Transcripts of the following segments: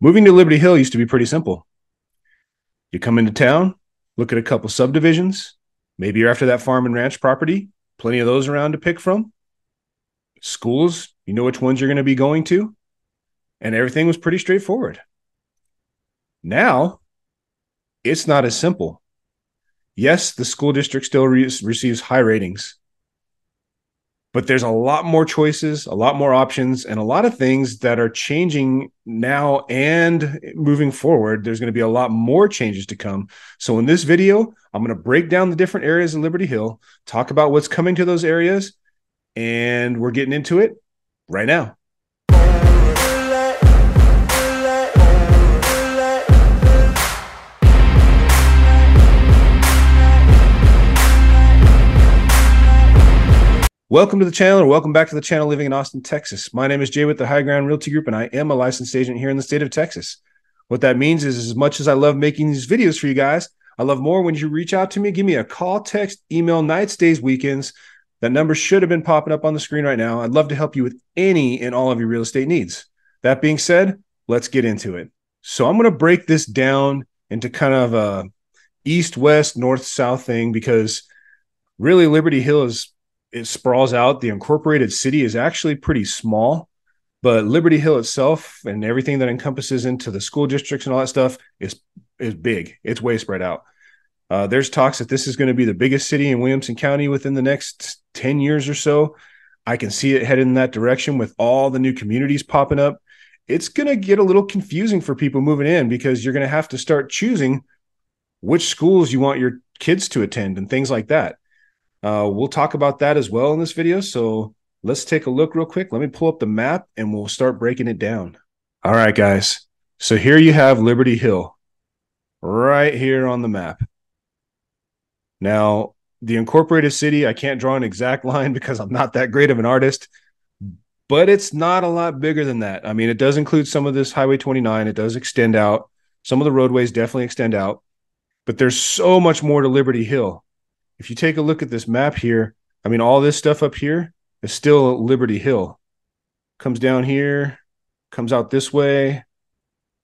Moving to Liberty Hill used to be pretty simple. You come into town, look at a couple subdivisions. Maybe you're after that farm and ranch property, plenty of those around to pick from. Schools, you know which ones you're going to be going to. And everything was pretty straightforward. Now, it's not as simple. Yes, the school district still re- receives high ratings, but there's a lot more choices, a lot more options, and a lot of things that are changing now and moving forward. There's going to be a lot more changes to come. So, in this video, I'm going to break down the different areas in Liberty Hill, talk about what's coming to those areas, and we're getting into it right now. Welcome to the channel, or welcome back to the channel living in Austin, Texas. My name is Jay with the High Ground Realty Group, and I am a licensed agent here in the state of Texas. What that means is, as much as I love making these videos for you guys, I love more when you reach out to me, give me a call, text, email, nights, days, weekends. That number should have been popping up on the screen right now. I'd love to help you with any and all of your real estate needs. That being said, let's get into it. So I'm going to break this down into kind of a east, west, north, south thing because really Liberty Hill is it sprawls out. The incorporated city is actually pretty small, but Liberty Hill itself and everything that encompasses into the school districts and all that stuff is is big. It's way spread out. Uh, there's talks that this is going to be the biggest city in Williamson County within the next ten years or so. I can see it heading in that direction with all the new communities popping up. It's going to get a little confusing for people moving in because you're going to have to start choosing which schools you want your kids to attend and things like that. Uh, we'll talk about that as well in this video. So let's take a look real quick. Let me pull up the map and we'll start breaking it down. All right, guys. So here you have Liberty Hill right here on the map. Now, the incorporated city, I can't draw an exact line because I'm not that great of an artist, but it's not a lot bigger than that. I mean, it does include some of this Highway 29, it does extend out. Some of the roadways definitely extend out, but there's so much more to Liberty Hill if you take a look at this map here, I mean, all this stuff up here is still Liberty Hill. Comes down here, comes out this way.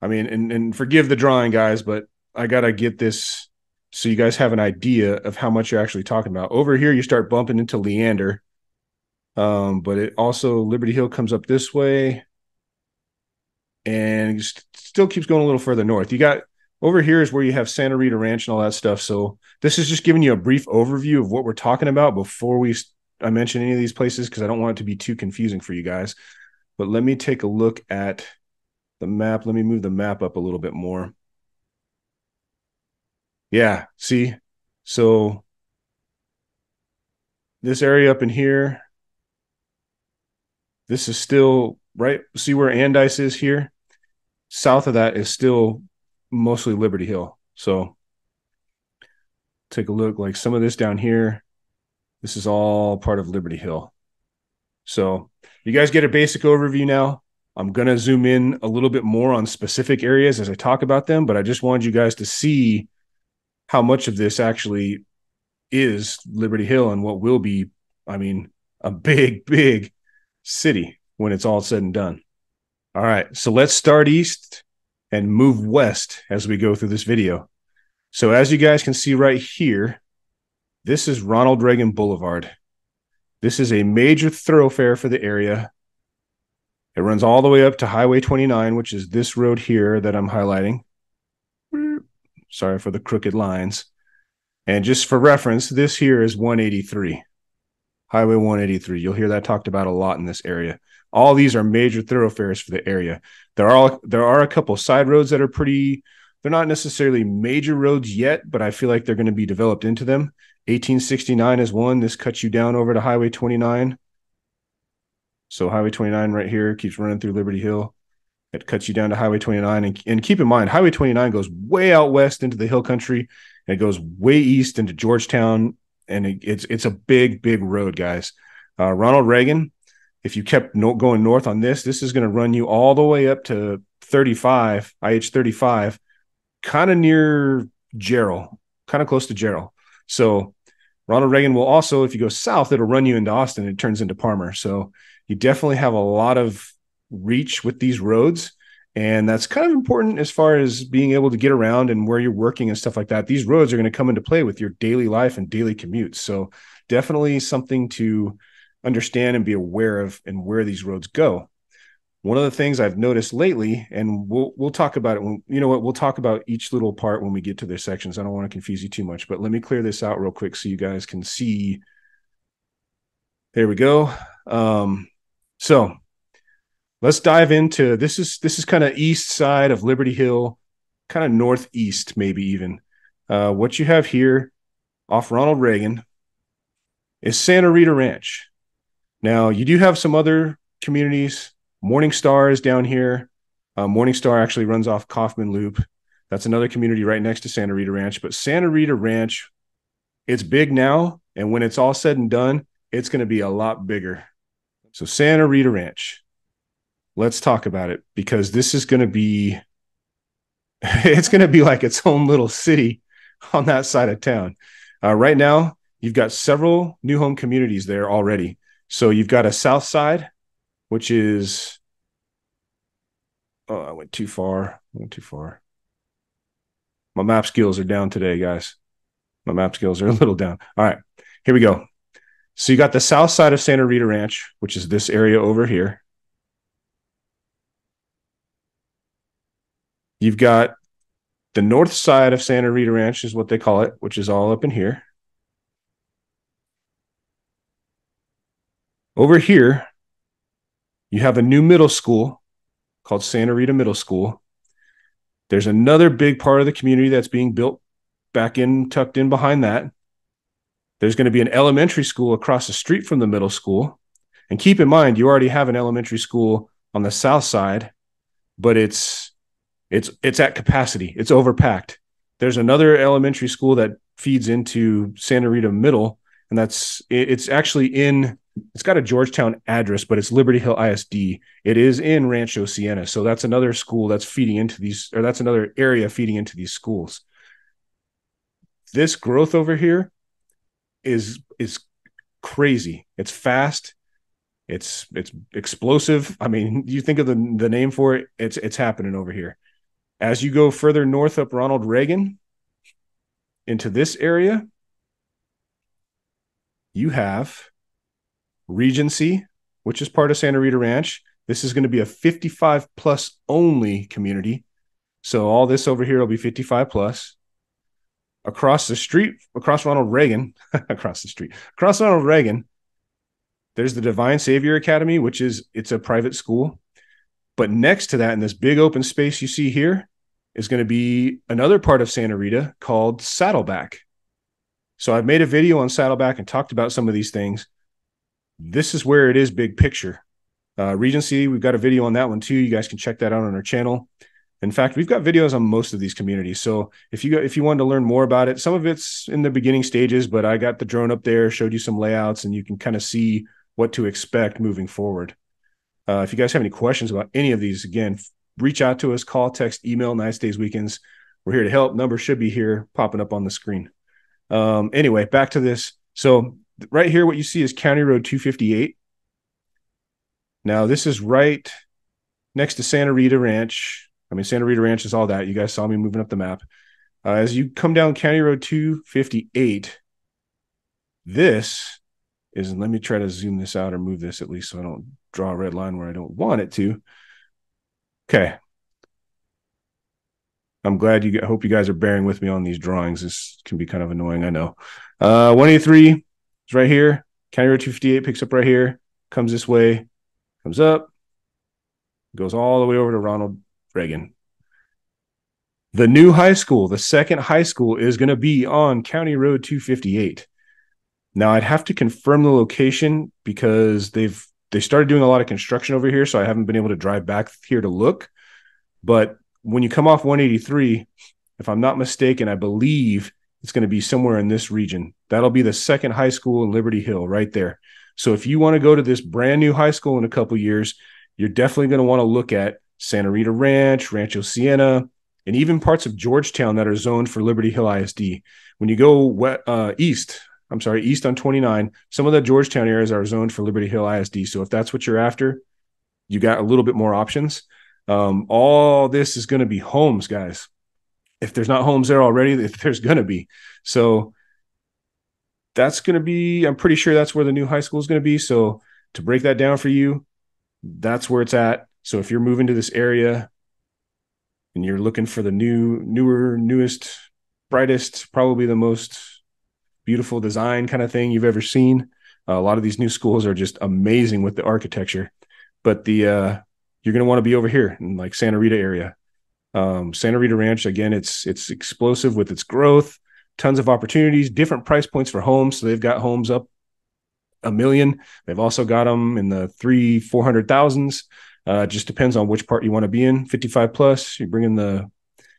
I mean, and, and forgive the drawing, guys, but I got to get this so you guys have an idea of how much you're actually talking about. Over here, you start bumping into Leander. Um, but it also Liberty Hill comes up this way and st- still keeps going a little further north. You got over here is where you have Santa Rita Ranch and all that stuff. So this is just giving you a brief overview of what we're talking about before we I mention any of these places because I don't want it to be too confusing for you guys. But let me take a look at the map. Let me move the map up a little bit more. Yeah, see? So this area up in here, this is still right. See where Andice is here? South of that is still mostly Liberty Hill. So take a look. Like some of this down here, this is all part of Liberty Hill. So you guys get a basic overview now. I'm going to zoom in a little bit more on specific areas as I talk about them, but I just wanted you guys to see how much of this actually is Liberty Hill and what will be, I mean, a big, big city when it's all said and done. All right. So let's start east and move west as we go through this video. So as you guys can see right here, this is Ronald Reagan Boulevard. This is a major thoroughfare for the area. It runs all the way up to Highway 29, which is this road here that I'm highlighting. Sorry for the crooked lines. And just for reference, this here is 183, Highway 183. You'll hear that talked about a lot in this area all these are major thoroughfares for the area. There are there are a couple side roads that are pretty. They're not necessarily major roads yet, but I feel like they're going to be developed into them. 1869 is one. This cuts you down over to Highway 29. So Highway 29 right here keeps running through Liberty Hill. It cuts you down to Highway 29. And, and keep in mind, Highway 29 goes way out west into the hill country and it goes way east into Georgetown. And it, it's it's a big, big road, guys. Uh, Ronald Reagan if you kept no, going north on this, this is going to run you all the way up to 35, IH 35, kind of near Gerald, kind of close to Gerald. So Ronald Reagan will also, if you go south, it'll run you into Austin. It turns into Parmer. So you definitely have a lot of reach with these roads. And that's kind of important as far as being able to get around and where you're working and stuff like that. These roads are going to come into play with your daily life and daily commutes. So definitely something to understand and be aware of and where these roads go. One of the things I've noticed lately, and we'll we'll talk about it when you know what we'll talk about each little part when we get to their sections. I don't want to confuse you too much, but let me clear this out real quick so you guys can see. There we go. Um, so let's dive into this is this is kind of east side of Liberty Hill, kind of northeast maybe even. Uh, what you have here off Ronald Reagan is Santa Rita Ranch. Now, you do have some other communities. Morningstar is down here. Uh, Morningstar actually runs off Kaufman Loop. That's another community right next to Santa Rita Ranch. But Santa Rita Ranch, it's big now. And when it's all said and done, it's going to be a lot bigger. So, Santa Rita Ranch, let's talk about it because this is going to be, it's going to be like its own little city on that side of town. Uh, right now, you've got several new home communities there already. So you've got a south side, which is oh, I went too far. I went too far. My map skills are down today, guys. My map skills are a little down. All right, here we go. So you got the south side of Santa Rita Ranch, which is this area over here. You've got the north side of Santa Rita Ranch, is what they call it, which is all up in here. Over here, you have a new middle school called Santa Rita Middle School. There's another big part of the community that's being built back in, tucked in behind that. There's going to be an elementary school across the street from the middle school. And keep in mind, you already have an elementary school on the south side, but it's it's it's at capacity. It's overpacked. There's another elementary school that feeds into Santa Rita Middle, and that's it's actually in it's got a Georgetown address, but it's Liberty Hill ISD. It is in Rancho Sienna. So that's another school that's feeding into these, or that's another area feeding into these schools. This growth over here is is crazy. It's fast. It's it's explosive. I mean, you think of the the name for it, it's it's happening over here. As you go further north up Ronald Reagan into this area, you have Regency, which is part of Santa Rita Ranch. This is going to be a 55 plus only community. So all this over here will be 55 plus. Across the street, across Ronald Reagan, across the street, across Ronald Reagan, there's the Divine Savior Academy, which is it's a private school. But next to that, in this big open space you see here, is going to be another part of Santa Rita called Saddleback. So I've made a video on Saddleback and talked about some of these things this is where it is big picture. Uh, Regency, we've got a video on that one too. You guys can check that out on our channel. In fact, we've got videos on most of these communities. So if you if you wanted to learn more about it, some of it's in the beginning stages, but I got the drone up there, showed you some layouts, and you can kind of see what to expect moving forward. Uh, if you guys have any questions about any of these, again, reach out to us, call, text, email, nights, days, weekends. We're here to help. Number should be here popping up on the screen. Um, anyway, back to this. So right here, what you see is County Road 258. Now, this is right next to Santa Rita Ranch. I mean, Santa Rita Ranch is all that. You guys saw me moving up the map. Uh, as you come down County Road 258, this is, and let me try to zoom this out or move this at least so I don't draw a red line where I don't want it to. Okay. I'm glad you I hope you guys are bearing with me on these drawings. This can be kind of annoying, I know. Uh 183 it's right here. County Road 258 picks up right here, comes this way, comes up, goes all the way over to Ronald Reagan. The new high school, the second high school, is going to be on County Road 258. Now, I'd have to confirm the location because they've they started doing a lot of construction over here, so I haven't been able to drive back here to look. But when you come off 183, if I'm not mistaken, I believe it's going to be somewhere in this region. That'll be the second high school in Liberty Hill right there. So if you want to go to this brand new high school in a couple years, you're definitely going to want to look at Santa Rita Ranch, Rancho Siena, and even parts of Georgetown that are zoned for Liberty Hill ISD. When you go west, uh, east, I'm sorry, east on 29, some of the Georgetown areas are zoned for Liberty Hill ISD. So if that's what you're after, you got a little bit more options. Um, all this is going to be homes, guys if there's not homes there already, there's going to be. So that's going to be, I'm pretty sure that's where the new high school is going to be. So to break that down for you, that's where it's at. So if you're moving to this area and you're looking for the new, newer, newest, brightest, probably the most beautiful design kind of thing you've ever seen, a lot of these new schools are just amazing with the architecture, but the, uh, you're going to want to be over here in like Santa Rita area, um, Santa Rita Ranch, again, it's it's explosive with its growth, tons of opportunities, different price points for homes. So they've got homes up a million. They've also got them in the three, four hundred thousands. Uh, just depends on which part you want to be in. Fifty-five plus, you bring in the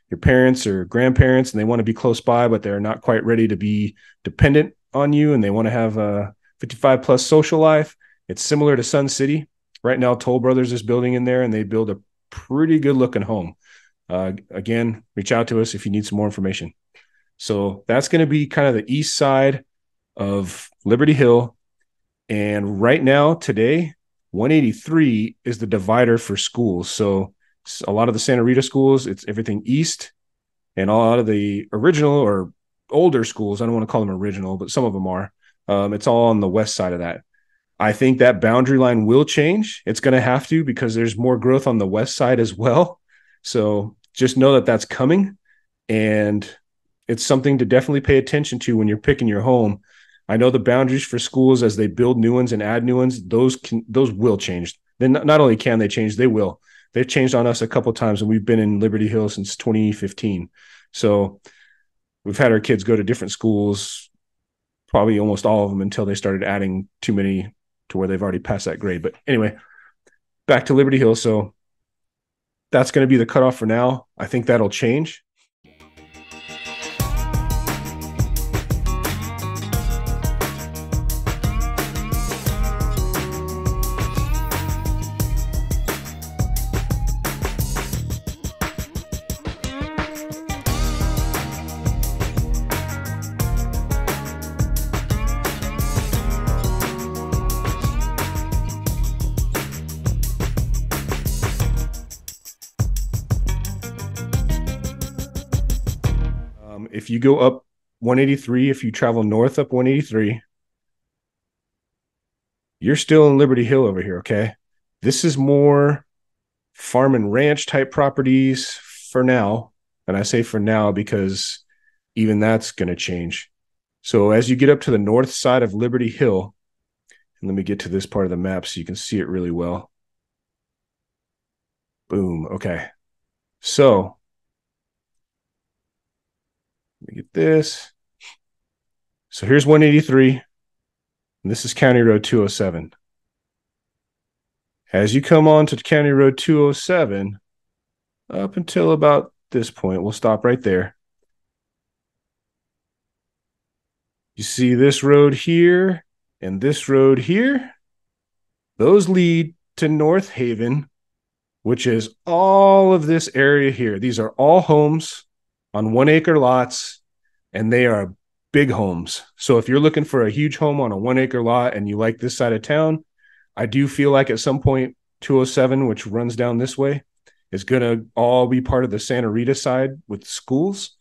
your parents or grandparents, and they want to be close by, but they're not quite ready to be dependent on you, and they want to have a fifty-five plus social life. It's similar to Sun City. Right now, Toll Brothers is building in there, and they build a pretty good looking home uh, again, reach out to us if you need some more information. So that's going to be kind of the east side of Liberty Hill. And right now, today, 183 is the divider for schools. So a lot of the Santa Rita schools, it's everything east, and a lot of the original or older schools, I don't want to call them original, but some of them are. Um, it's all on the west side of that. I think that boundary line will change. It's going to have to because there's more growth on the west side as well. So just know that that's coming and it's something to definitely pay attention to when you're picking your home. I know the boundaries for schools as they build new ones and add new ones, those can those will change. Then not only can they change, they will. They've changed on us a couple times and we've been in Liberty Hill since 2015. So we've had our kids go to different schools, probably almost all of them until they started adding too many to where they've already passed that grade. But anyway, back to Liberty Hill. So that's going to be the cutoff for now. I think that'll change. go up 183 if you travel north up 183 you're still in liberty hill over here okay this is more farm and ranch type properties for now and i say for now because even that's going to change so as you get up to the north side of liberty hill and let me get to this part of the map so you can see it really well boom okay so let me get this. So here's 183. this is County Road 207. As you come on to County Road 207, up until about this point, we'll stop right there. You see this road here and this road here? Those lead to North Haven, which is all of this area here. These are all homes on one acre lots, and they are big homes. So if you're looking for a huge home on a one acre lot and you like this side of town, I do feel like at some point 207, which runs down this way, is going to all be part of the Santa Rita side with schools.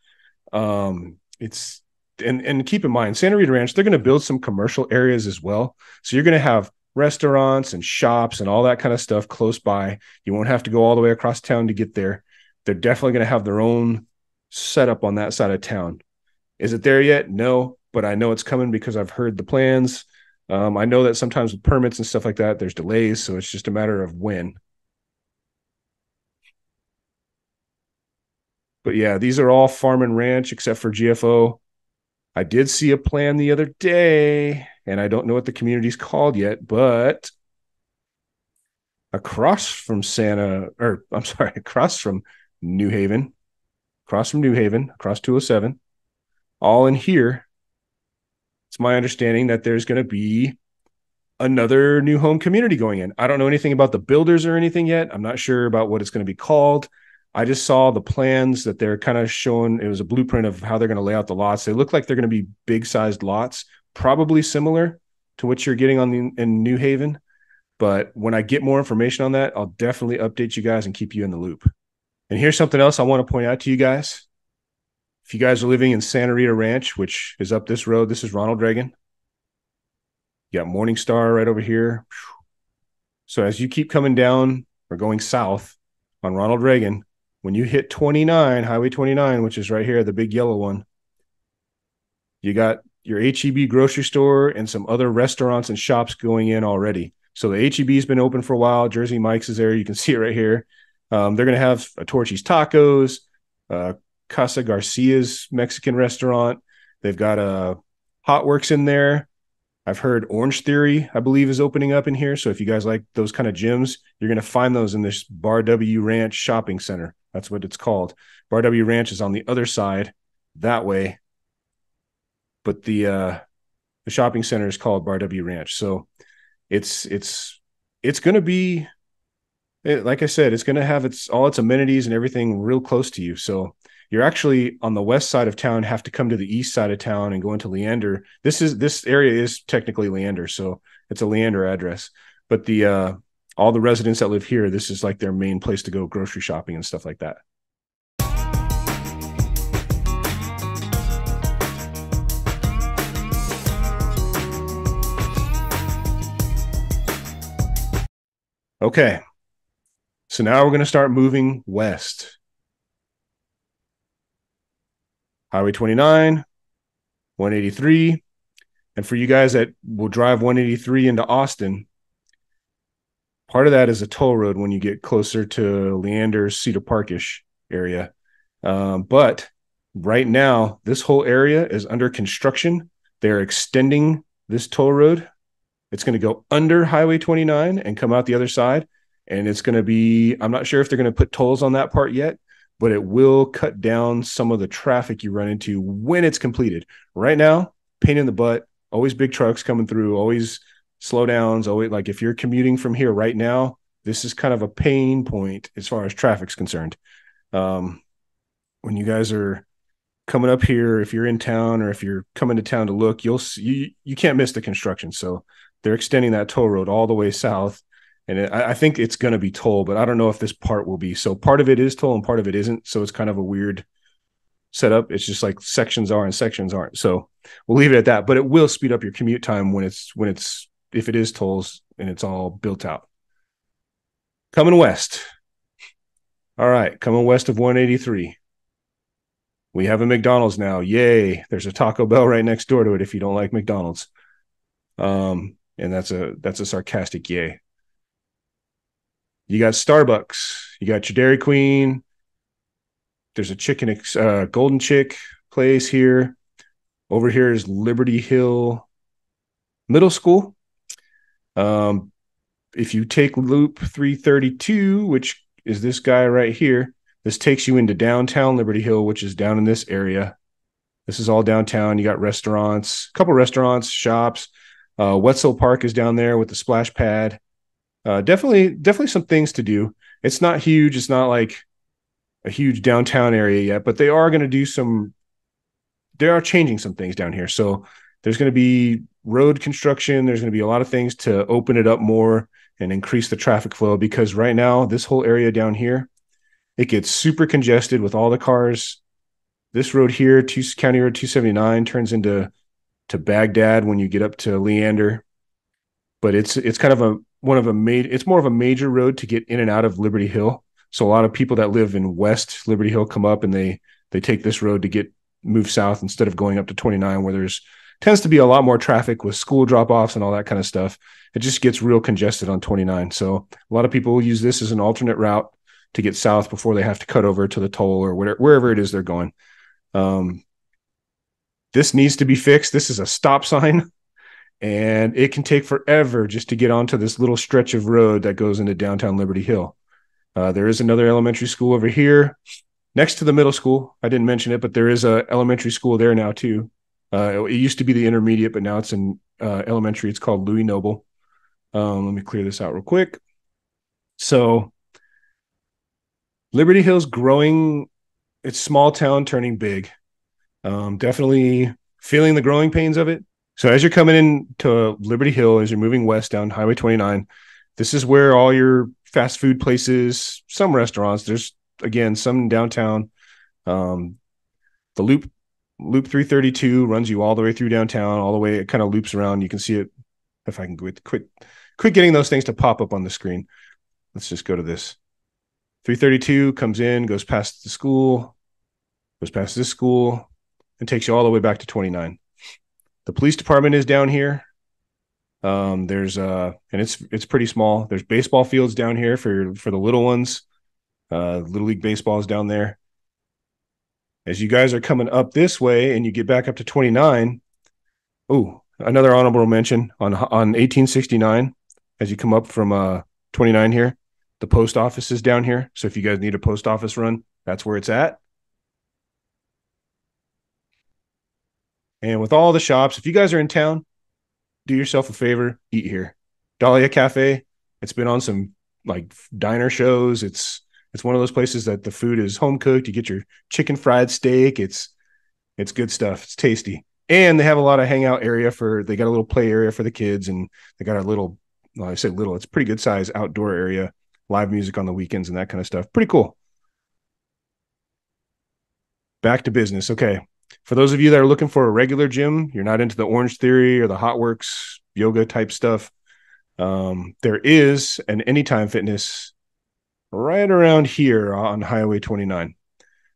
Um, it's and and keep in mind Santa Rita Ranch, they're going to build some commercial areas as well. So you're going to have restaurants and shops and all that kind of stuff close by. You won't have to go all the way across town to get there. They're definitely going to have their own setup on that side of town. Is it there yet? No, but I know it's coming because I've heard the plans. Um, I know that sometimes with permits and stuff like that, there's delays, so it's just a matter of when. But yeah, these are all farm and ranch except for GFO. I did see a plan the other day, and I don't know what the community's called yet, but across from Santa, or I'm sorry, across from New Haven, across from New Haven, across 207, all in here. It's my understanding that there's going to be another new home community going in. I don't know anything about the builders or anything yet. I'm not sure about what it's going to be called. I just saw the plans that they're kind of showing. It was a blueprint of how they're going to lay out the lots. They look like they're going to be big sized lots, probably similar to what you're getting on the, in New Haven. But when I get more information on that, I'll definitely update you guys and keep you in the loop. And here's something else I want to point out to you guys. If you guys are living in Santa Rita Ranch, which is up this road, this is Ronald Reagan. You got Morning Star right over here. So as you keep coming down or going south on Ronald Reagan, when you hit 29, Highway 29, which is right here, the big yellow one, you got your HEB grocery store and some other restaurants and shops going in already. So the HEB's been open for a while. Jersey Mike's is there. You can see it right here. Um, they're going to have a Torchy's Tacos, uh, Casa Garcia's Mexican restaurant. They've got a uh, Hot Works in there. I've heard Orange Theory, I believe, is opening up in here. So if you guys like those kind of gyms, you're going to find those in this Bar W Ranch Shopping Center. That's what it's called. Bar W Ranch is on the other side that way, but the uh, the shopping center is called Bar W Ranch. So it's it's it's going to be it, like I said, it's going to have its all its amenities and everything real close to you. So you're actually on the west side of town, have to come to the east side of town and go into Leander. This is this area is technically Leander, so it's a Leander address. But the uh, all the residents that live here, this is like their main place to go grocery shopping and stuff like that. Okay, so now we're going to start moving west. Highway 29, 183. And for you guys that will drive 183 into Austin, part of that is a toll road when you get closer to Leander, Cedar Parkish area. Um, but right now, this whole area is under construction. They're extending this toll road. It's going to go under Highway 29 and come out the other side and it's going to be i'm not sure if they're going to put tolls on that part yet but it will cut down some of the traffic you run into when it's completed right now pain in the butt always big trucks coming through always slowdowns always like if you're commuting from here right now this is kind of a pain point as far as traffic's concerned um, when you guys are coming up here if you're in town or if you're coming to town to look you'll see you, you can't miss the construction so they're extending that toll road all the way south and it, I think it's going to be toll, but I don't know if this part will be. So part of it is toll and part of it isn't. So it's kind of a weird setup. It's just like sections are and sections aren't. So we'll leave it at that. But it will speed up your commute time when it's when it's if it is tolls and it's all built out. Coming west. All right, coming west of 183. We have a McDonald's now. Yay! There's a Taco Bell right next door to it. If you don't like McDonald's, um, and that's a that's a sarcastic yay you got Starbucks, you got your Dairy Queen. There's a chicken, uh, Golden Chick place here. Over here is Liberty Hill Middle School. Um, if you take Loop 332, which is this guy right here, this takes you into downtown Liberty Hill, which is down in this area. This is all downtown. You got restaurants, a couple restaurants, shops. Uh, Wetzel Park is down there with the splash pad uh, definitely definitely some things to do it's not huge it's not like a huge downtown area yet but they are going to do some they are changing some things down here so there's going to be road construction there's going to be a lot of things to open it up more and increase the traffic flow because right now this whole area down here it gets super congested with all the cars this road here two, county road 279 turns into to baghdad when you get up to leander but it's it's kind of a one of a major it's more of a major road to get in and out of liberty hill so a lot of people that live in west liberty hill come up and they they take this road to get move south instead of going up to 29 where there's tends to be a lot more traffic with school drop-offs and all that kind of stuff it just gets real congested on 29 so a lot of people use this as an alternate route to get south before they have to cut over to the toll or whatever, wherever it is they're going um, this needs to be fixed this is a stop sign and it can take forever just to get onto this little stretch of road that goes into downtown Liberty Hill. Uh, there is another elementary school over here next to the middle school. I didn't mention it, but there is a elementary school there now too. Uh, it, used to be the intermediate, but now it's in uh, elementary. It's called Louis Noble. Um, let me clear this out real quick. So, Liberty Hill's growing. It's small town turning big. Um, definitely feeling the growing pains of it. So as you're coming in to Liberty Hill, as you're moving west down Highway 29, this is where all your fast food places, some restaurants, there's again some downtown. Um, the loop loop 332 runs you all the way through downtown, all the way it kind of loops around. You can see it if I can quit quit quit getting those things to pop up on the screen. Let's just go to this. 332 comes in, goes past the school, goes past this school, and takes you all the way back to 29 the police department is down here. Um, there's uh, and it's it's pretty small. There's baseball fields down here for for the little ones. Uh, little league baseball is down there. As you guys are coming up this way and you get back up to 29, oh, another honorable mention on on 1869. As you come up from uh 29 here, the post office is down here. So if you guys need a post office run, that's where it's at. And with all the shops, if you guys are in town, do yourself a favor, eat here. Dahlia Cafe, it's been on some like diner shows. It's it's one of those places that the food is home cooked. You get your chicken fried steak. It's it's good stuff. It's tasty. And they have a lot of hangout area for they got a little play area for the kids and they got a little well, I say little, it's pretty good size outdoor area, live music on the weekends and that kind of stuff. Pretty cool. Back to business. Okay for those of you that are looking for a regular gym, you're not into the Orange Theory or the Hot Works yoga type stuff, um, there is an Anytime Fitness right around here on Highway 29.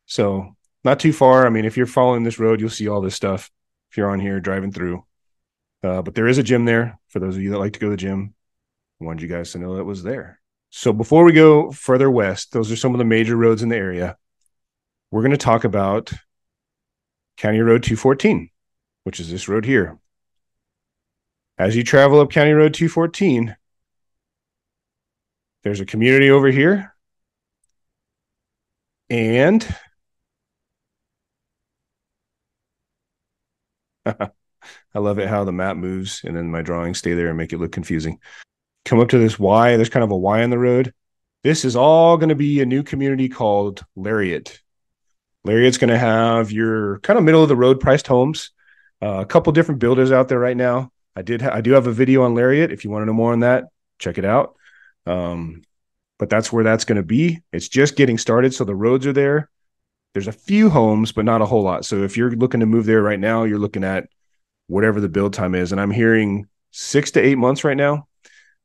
So not too far. I mean, if you're following this road, you'll see all this stuff if you're on here driving through. Uh, but there is a gym there for those of you that like to go to the gym. I wanted you guys to know that was there. So before we go further west, those are some of the major roads in the area. We're going to talk about County Road 214, which is this road here. As you travel up County Road 214, there's a community over here. And I love it how the map moves and then my drawings stay there and make it look confusing. Come up to this Y, there's kind of a Y on the road. This is all going to be a new community called Lariat. Lariat's going to have your kind of middle of the road priced homes. Uh, a couple different builders out there right now. I did ha- I do have a video on Lariat. If you want to know more on that, check it out. Um, but that's where that's going to be. It's just getting started, so the roads are there. There's a few homes, but not a whole lot. So if you're looking to move there right now, you're looking at whatever the build time is, and I'm hearing six to eight months right now.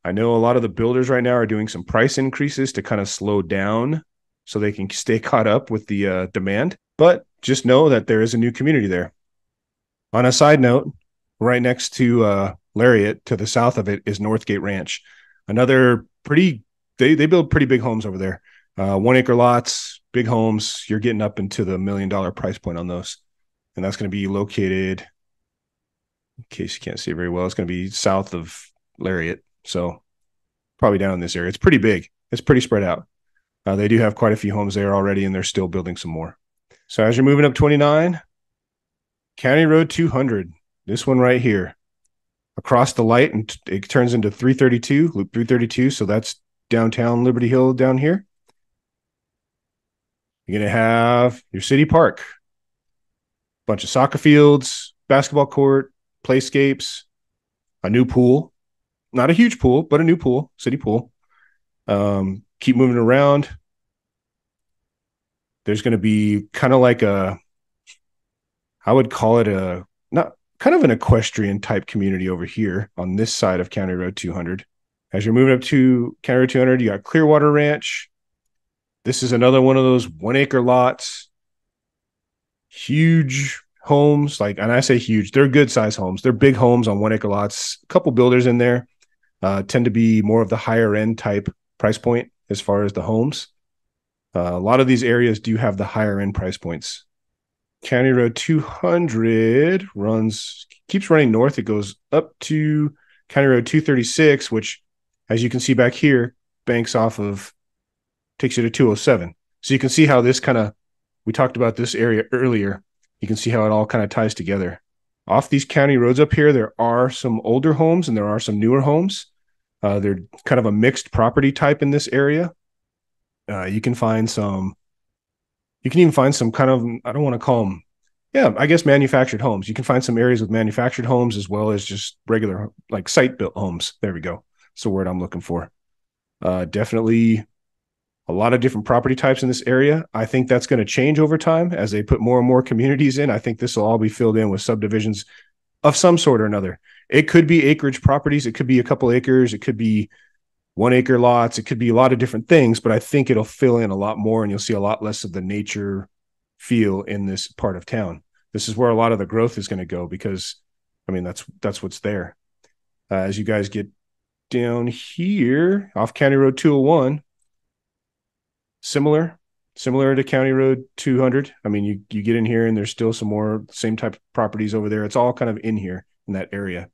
I know a lot of the builders right now are doing some price increases to kind of slow down so they can stay caught up with the uh, demand. But just know that there is a new community there. On a side note, right next to uh, Lariat, to the south of it, is Northgate Ranch. Another pretty, they, they build pretty big homes over there. Uh, one acre lots, big homes. You're getting up into the million dollar price point on those. And that's going to be located, in case you can't see it very well, it's going to be south of Lariat. So probably down in this area. It's pretty big, it's pretty spread out. Uh, they do have quite a few homes there already, and they're still building some more. So as you're moving up 29, County Road 200, this one right here, across the light, and it turns into 332, Loop 332. So that's downtown Liberty Hill down here. You're going to have your city park, bunch of soccer fields, basketball court, playscapes, a new pool, not a huge pool, but a new pool, city pool. Um, keep moving around. There's going to be kind of like a, I would call it a not kind of an equestrian type community over here on this side of County Road 200. As you're moving up to County Road 200, you got Clearwater Ranch. This is another one of those one acre lots, huge homes. Like, and I say huge, they're good size homes. They're big homes on one acre lots. A couple builders in there uh, tend to be more of the higher end type price point as far as the homes. Uh, a lot of these areas do have the higher end price points. County Road 200 runs keeps running north. It goes up to County Road 236, which, as you can see back here, banks off of takes you to 207. So you can see how this kind of we talked about this area earlier. You can see how it all kind of ties together. Off these county roads up here, there are some older homes and there are some newer homes. Uh, they're kind of a mixed property type in this area. Uh, you can find some, you can even find some kind of, I don't want to call them, yeah, I guess manufactured homes. You can find some areas with manufactured homes as well as just regular, like site built homes. There we go. That's the word I'm looking for. Uh, definitely a lot of different property types in this area. I think that's going to change over time as they put more and more communities in. I think this will all be filled in with subdivisions of some sort or another. It could be acreage properties, it could be a couple acres, it could be one acre lots, it could be a lot of different things, but I think it'll fill in a lot more and you'll see a lot less of the nature feel in this part of town. This is where a lot of the growth is going to go because I mean that's that's what's there. Uh, as you guys get down here off County Road 201 similar similar to County Road 200. I mean, you you get in here and there's still some more same type of properties over there. It's all kind of in here in that area.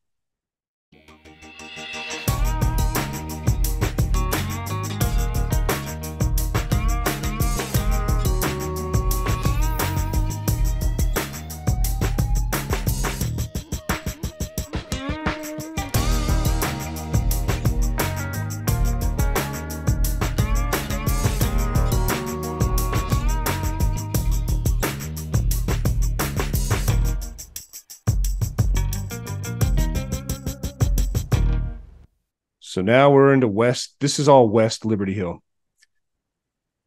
So now we're into West. This is all West Liberty Hill.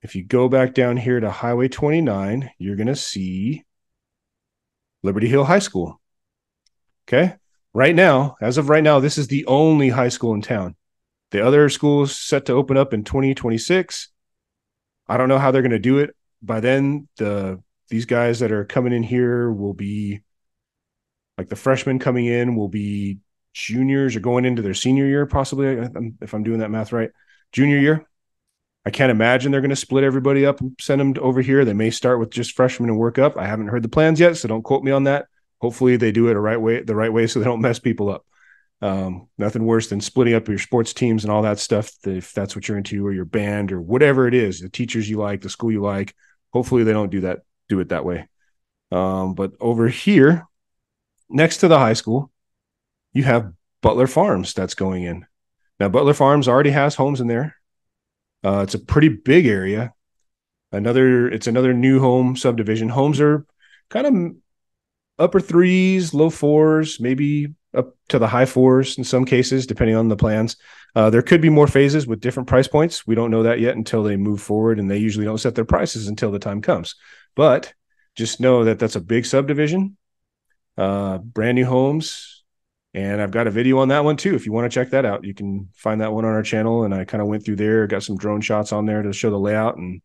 If you go back down here to Highway 29, you're going to see Liberty Hill High School. Okay. Right now, as of right now, this is the only high school in town. The other schools set to open up in 2026. I don't know how they're going to do it. By then, the these guys that are coming in here will be like the freshmen coming in will be juniors or going into their senior year, possibly, if I'm doing that math right, junior year. I can't imagine they're going to split everybody up and send them over here. They may start with just freshmen and work up. I haven't heard the plans yet, so don't quote me on that. Hopefully, they do it a right way, the right way, so they don't mess people up. Um, nothing worse than splitting up your sports teams and all that stuff. If that's what you're into, or your band, or whatever it is, the teachers you like, the school you like. Hopefully, they don't do that. Do it that way. Um, but over here, next to the high school, you have Butler Farms that's going in. Now, Butler Farms already has homes in there. Uh, it's a pretty big area. Another, it's another new home subdivision. Homes are kind of upper threes, low fours, maybe up to the high fours in some cases, depending on the plans. Uh, there could be more phases with different price points. We don't know that yet until they move forward, and they usually don't set their prices until the time comes. But just know that that's a big subdivision, uh, brand new homes, and I've got a video on that one too. If you want to check that out, you can find that one on our channel. And I kind of went through there, got some drone shots on there to show the layout and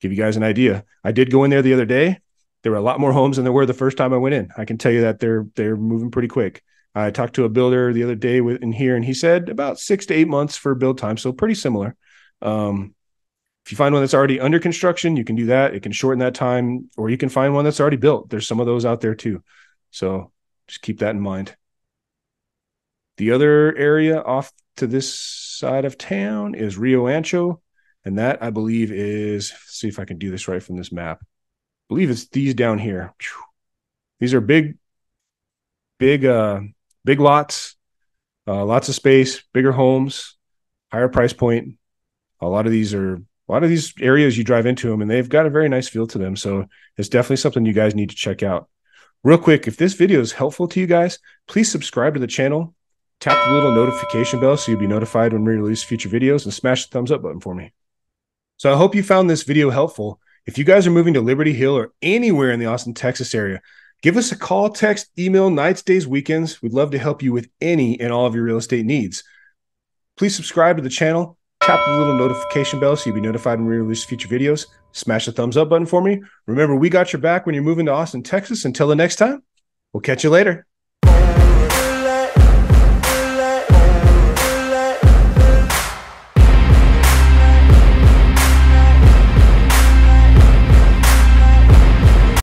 give you guys an idea. I did go in there the other day. There were a lot more homes than there were the first time I went in. I can tell you that they're they're moving pretty quick. I talked to a builder the other day with, in here, and he said about six to eight months for build time, so pretty similar. Um, if you find one that's already under construction, you can do that. It can shorten that time, or you can find one that's already built. There's some of those out there too, so just keep that in mind. The other area off to this side of town is Rio Ancho. And that I believe is, see if I can do this right from this map. I believe it's these down here. These are big, big, uh, big lots, uh, lots of space, bigger homes, higher price point. A lot of these are a lot of these areas you drive into them and they've got a very nice feel to them. So it's definitely something you guys need to check out. Real quick, if this video is helpful to you guys, please subscribe to the channel. Tap the little notification bell so you'll be notified when we release future videos and smash the thumbs up button for me. So I hope you found this video helpful. If you guys are moving to Liberty Hill or anywhere in the Austin, Texas area, give us a call, text, email, nights, days, weekends. We'd love to help you with any and all of your real estate needs. Please subscribe to the channel, tap the little notification bell so you'll be notified when we release future videos. Smash the thumbs up button for me. Remember, we got your back when you're moving to Austin, Texas. Until the next time, we'll catch you later.